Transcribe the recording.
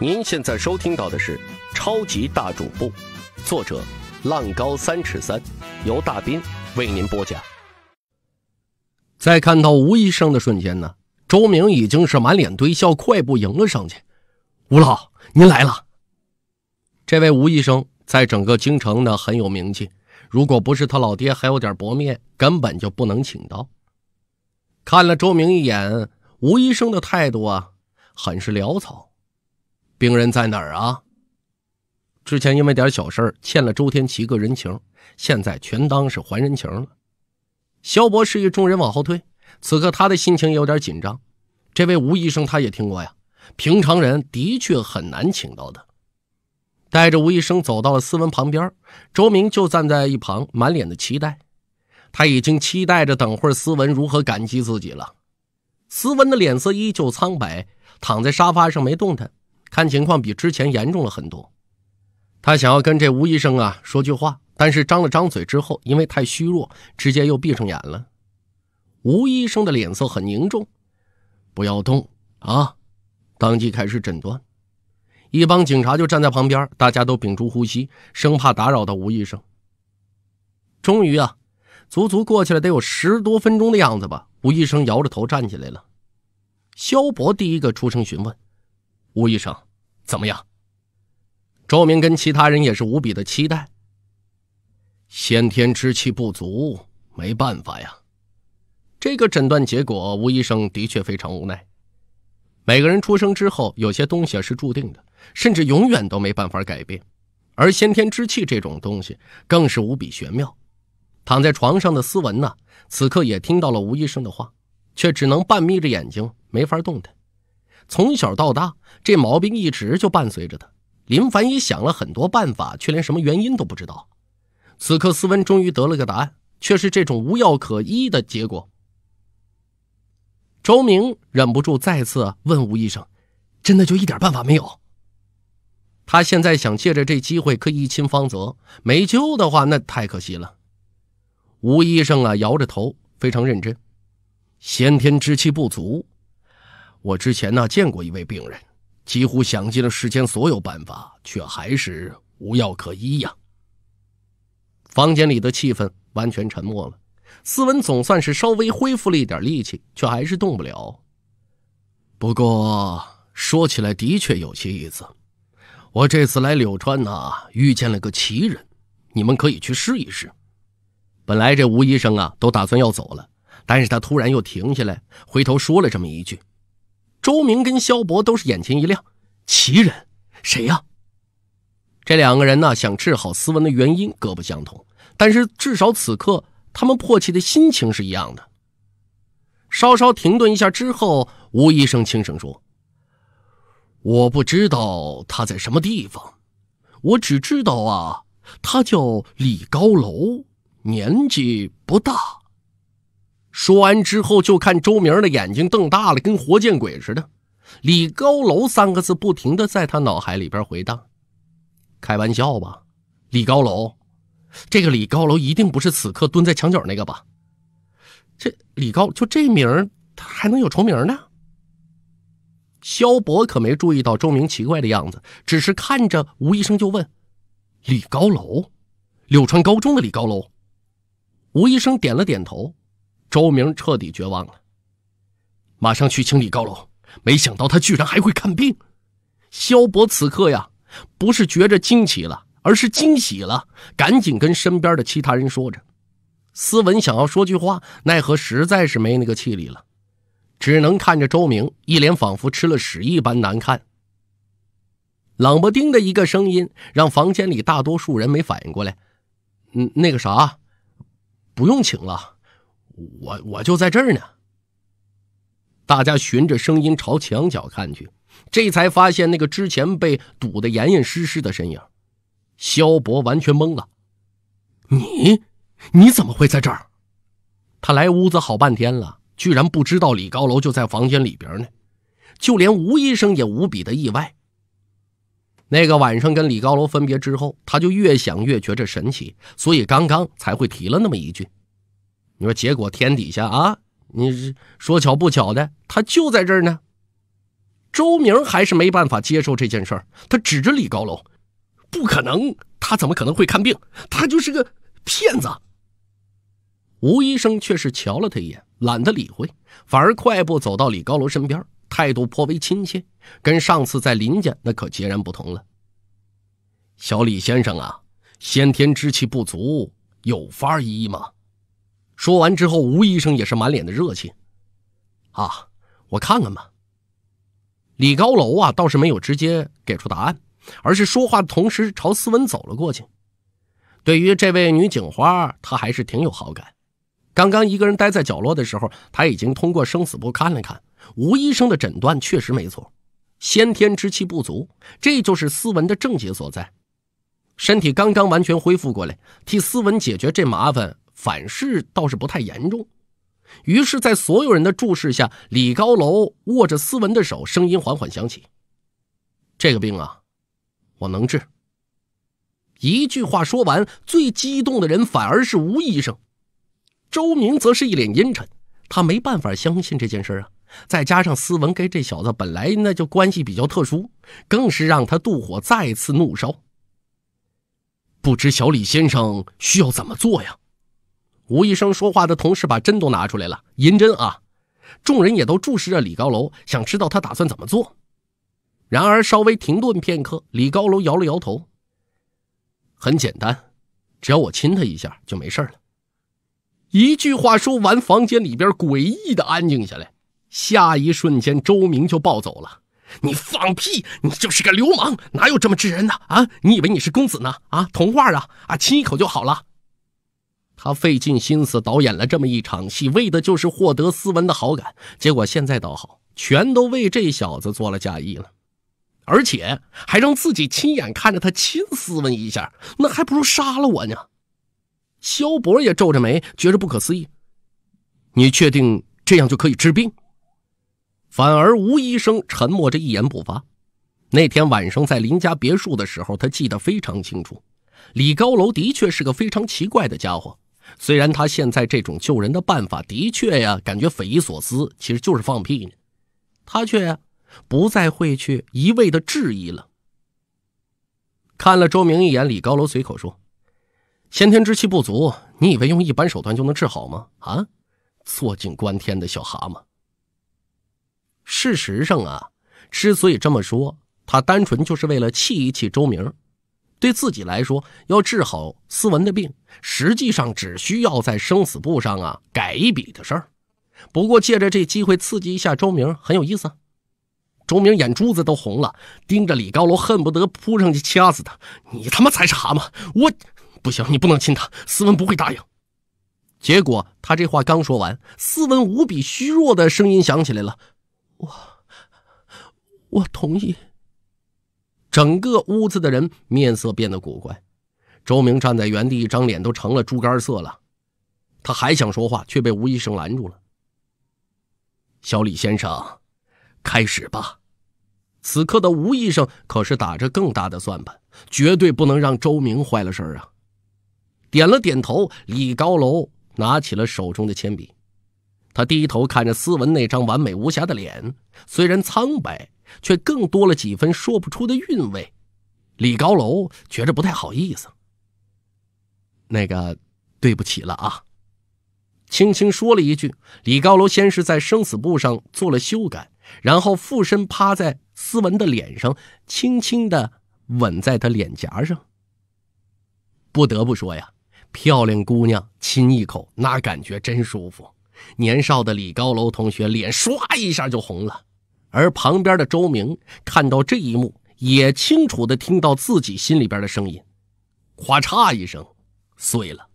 您现在收听到的是《超级大主播》，作者浪高三尺三，由大斌为您播讲。在看到吴医生的瞬间呢，周明已经是满脸堆笑，快步迎了上去。“吴老，您来了！”这位吴医生在整个京城呢很有名气，如果不是他老爹还有点薄面，根本就不能请到。看了周明一眼，吴医生的态度啊，很是潦草。病人在哪儿啊？之前因为点小事儿欠了周天齐个人情，现在全当是还人情了。肖博示意众人往后退，此刻他的心情有点紧张。这位吴医生他也听过呀，平常人的确很难请到的。带着吴医生走到了斯文旁边，周明就站在一旁，满脸的期待。他已经期待着等会儿斯文如何感激自己了。斯文的脸色依旧苍白，躺在沙发上没动弹。看情况比之前严重了很多，他想要跟这吴医生啊说句话，但是张了张嘴之后，因为太虚弱，直接又闭上眼了。吴医生的脸色很凝重，不要动啊！当即开始诊断。一帮警察就站在旁边，大家都屏住呼吸，生怕打扰到吴医生。终于啊，足足过去了得有十多分钟的样子吧。吴医生摇着头站起来了。肖博第一个出声询问。吴医生，怎么样？周明跟其他人也是无比的期待。先天之气不足，没办法呀。这个诊断结果，吴医生的确非常无奈。每个人出生之后，有些东西是注定的，甚至永远都没办法改变。而先天之气这种东西，更是无比玄妙。躺在床上的斯文呢，此刻也听到了吴医生的话，却只能半眯着眼睛，没法动弹。从小到大，这毛病一直就伴随着他。林凡也想了很多办法，却连什么原因都不知道。此刻，斯文终于得了个答案，却是这种无药可医的结果。周明忍不住再次问吴医生：“真的就一点办法没有？”他现在想借着这机会可以一亲方泽，没救的话，那太可惜了。吴医生啊，摇着头，非常认真：“先天之气不足。”我之前呢见过一位病人，几乎想尽了世间所有办法，却还是无药可医呀。房间里的气氛完全沉默了。斯文总算是稍微恢复了一点力气，却还是动不了。不过说起来的确有些意思。我这次来柳川呢，遇见了个奇人，你们可以去试一试。本来这吴医生啊都打算要走了，但是他突然又停下来，回头说了这么一句。周明跟萧博都是眼前一亮，奇人，谁呀？这两个人呢，想治好斯文的原因各不相同，但是至少此刻他们迫切的心情是一样的。稍稍停顿一下之后，吴医生轻声说：“我不知道他在什么地方，我只知道啊，他叫李高楼，年纪不大。”说完之后，就看周明的眼睛瞪大了，跟活见鬼似的。李高楼三个字不停的在他脑海里边回荡。开玩笑吧，李高楼，这个李高楼一定不是此刻蹲在墙角那个吧？这李高就这名，他还能有重名呢？肖博可没注意到周明奇怪的样子，只是看着吴医生就问：“李高楼，柳川高中的李高楼？”吴医生点了点头。周明彻底绝望了，马上去清理高楼。没想到他居然还会看病。肖博此刻呀，不是觉着惊奇了，而是惊喜了，赶紧跟身边的其他人说着。斯文想要说句话，奈何实在是没那个气力了，只能看着周明一脸仿佛吃了屎一般难看。冷不丁的一个声音让房间里大多数人没反应过来：“嗯，那个啥，不用请了。”我我就在这儿呢。大家循着声音朝墙角看去，这才发现那个之前被堵得严严实实的身影。萧博完全懵了：“你你怎么会在这儿？”他来屋子好半天了，居然不知道李高楼就在房间里边呢。就连吴医生也无比的意外。那个晚上跟李高楼分别之后，他就越想越觉着神奇，所以刚刚才会提了那么一句。你说结果天底下啊，你说巧不巧的，他就在这儿呢。周明还是没办法接受这件事儿，他指着李高楼，不可能，他怎么可能会看病？他就是个骗子。吴医生却是瞧了他一眼，懒得理会，反而快步走到李高楼身边，态度颇为亲切，跟上次在林家那可截然不同了。小李先生啊，先天之气不足，有法医吗？说完之后，吴医生也是满脸的热情。啊，我看看吧。李高楼啊，倒是没有直接给出答案，而是说话的同时朝斯文走了过去。对于这位女警花，他还是挺有好感。刚刚一个人待在角落的时候，他已经通过生死簿看了看，吴医生的诊断确实没错，先天之气不足，这就是斯文的症结所在。身体刚刚完全恢复过来，替斯文解决这麻烦。反噬倒是不太严重，于是，在所有人的注视下，李高楼握着斯文的手，声音缓缓响起：“这个病啊，我能治。”一句话说完，最激动的人反而是吴医生，周明则是一脸阴沉，他没办法相信这件事啊。再加上斯文跟这小子本来那就关系比较特殊，更是让他妒火再次怒烧。不知小李先生需要怎么做呀？吴医生说话的同时，把针都拿出来了，银针啊！众人也都注视着李高楼，想知道他打算怎么做。然而稍微停顿片刻，李高楼摇了摇头。很简单，只要我亲他一下就没事了。一句话说完，房间里边诡异的安静下来。下一瞬间，周明就暴走了：“你放屁！你就是个流氓，哪有这么治人的啊？你以为你是公子呢？啊，童话啊啊，亲一口就好了。”他费尽心思导演了这么一场戏，为的就是获得斯文的好感。结果现在倒好，全都为这小子做了嫁衣了，而且还让自己亲眼看着他亲斯文一下，那还不如杀了我呢。肖博也皱着眉，觉着不可思议：“你确定这样就可以治病？”反而吴医生沉默着，一言不发。那天晚上在林家别墅的时候，他记得非常清楚，李高楼的确是个非常奇怪的家伙。虽然他现在这种救人的办法的确呀，感觉匪夷所思，其实就是放屁呢。他却不再会去一味的质疑了。看了周明一眼，李高楼随口说：“先天之气不足，你以为用一般手段就能治好吗？啊，坐井观天的小蛤蟆。”事实上啊，之所以这么说，他单纯就是为了气一气周明。对自己来说，要治好斯文的病，实际上只需要在生死簿上啊改一笔的事儿。不过借着这机会刺激一下周明很有意思。周明眼珠子都红了，盯着李高楼，恨不得扑上去掐死他。你他妈才是蛤蟆！我，不行，你不能亲他，斯文不会答应。结果他这话刚说完，斯文无比虚弱的声音响起来了：“我，我同意。”整个屋子的人面色变得古怪，周明站在原地，一张脸都成了猪肝色了。他还想说话，却被吴医生拦住了。小李先生，开始吧。此刻的吴医生可是打着更大的算盘，绝对不能让周明坏了事儿啊。点了点头，李高楼拿起了手中的铅笔，他低头看着思文那张完美无瑕的脸，虽然苍白。却更多了几分说不出的韵味。李高楼觉着不太好意思，那个，对不起了啊！轻轻说了一句。李高楼先是在生死簿上做了修改，然后附身趴在斯文的脸上，轻轻的吻在他脸颊上。不得不说呀，漂亮姑娘亲一口，那感觉真舒服。年少的李高楼同学脸唰一下就红了。而旁边的周明看到这一幕，也清楚地听到自己心里边的声音，咔嚓一声，碎了。